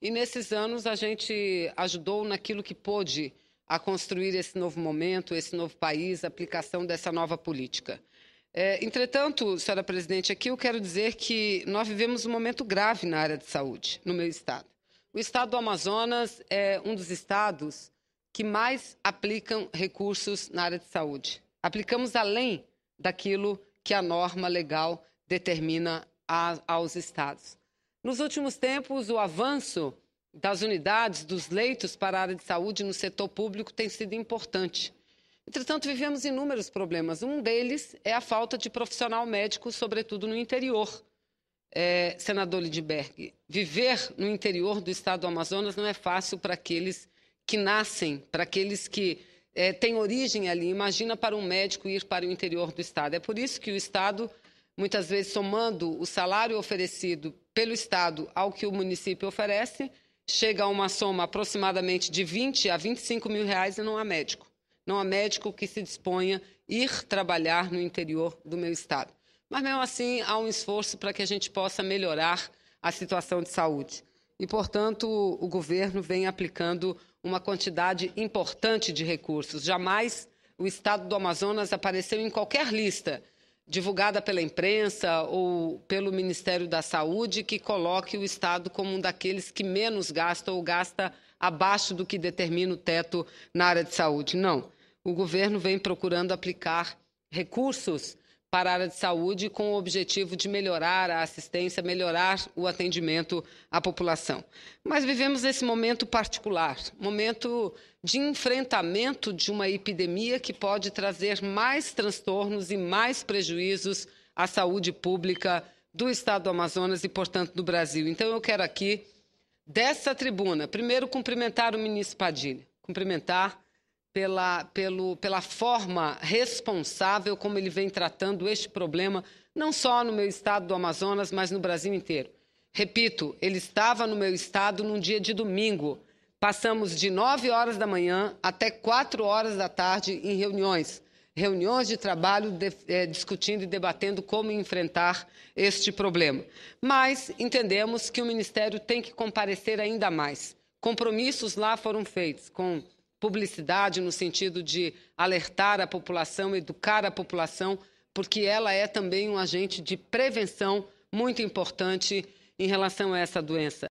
E nesses anos a gente ajudou naquilo que pôde a construir esse novo momento, esse novo país, a aplicação dessa nova política. É, entretanto, senhora presidente, aqui eu quero dizer que nós vivemos um momento grave na área de saúde, no meu estado. O estado do Amazonas é um dos estados que mais aplicam recursos na área de saúde. Aplicamos além daquilo que a norma legal determina a, aos estados. Nos últimos tempos, o avanço das unidades, dos leitos para a área de saúde no setor público tem sido importante. Entretanto, vivemos inúmeros problemas. Um deles é a falta de profissional médico, sobretudo no interior. É, senador Lidberg, viver no interior do estado do Amazonas não é fácil para aqueles que nascem, para aqueles que é, têm origem ali. Imagina para um médico ir para o interior do estado. É por isso que o estado, muitas vezes, somando o salário oferecido pelo Estado ao que o município oferece, chega a uma soma aproximadamente de 20 a 25 mil reais e não há médico. Não há médico que se disponha ir trabalhar no interior do meu Estado. Mas, mesmo assim, há um esforço para que a gente possa melhorar a situação de saúde. E, portanto, o governo vem aplicando uma quantidade importante de recursos. Jamais o Estado do Amazonas apareceu em qualquer lista divulgada pela imprensa ou pelo Ministério da Saúde que coloque o Estado como um daqueles que menos gasta ou gasta abaixo do que determina o teto na área de saúde. Não. O governo vem procurando aplicar recursos para a área de saúde com o objetivo de melhorar a assistência, melhorar o atendimento à população. Mas vivemos esse momento particular, momento de enfrentamento de uma epidemia que pode trazer mais transtornos e mais prejuízos à saúde pública do estado do Amazonas e, portanto, do Brasil. Então eu quero aqui dessa tribuna, primeiro cumprimentar o ministro Padilha, cumprimentar pela, pelo, pela forma responsável como ele vem tratando este problema, não só no meu estado do Amazonas, mas no Brasil inteiro. Repito, ele estava no meu estado num dia de domingo. Passamos de 9 horas da manhã até 4 horas da tarde em reuniões. Reuniões de trabalho de, é, discutindo e debatendo como enfrentar este problema. Mas entendemos que o Ministério tem que comparecer ainda mais. Compromissos lá foram feitos com publicidade no sentido de alertar a população, educar a população, porque ela é também um agente de prevenção muito importante em relação a essa doença.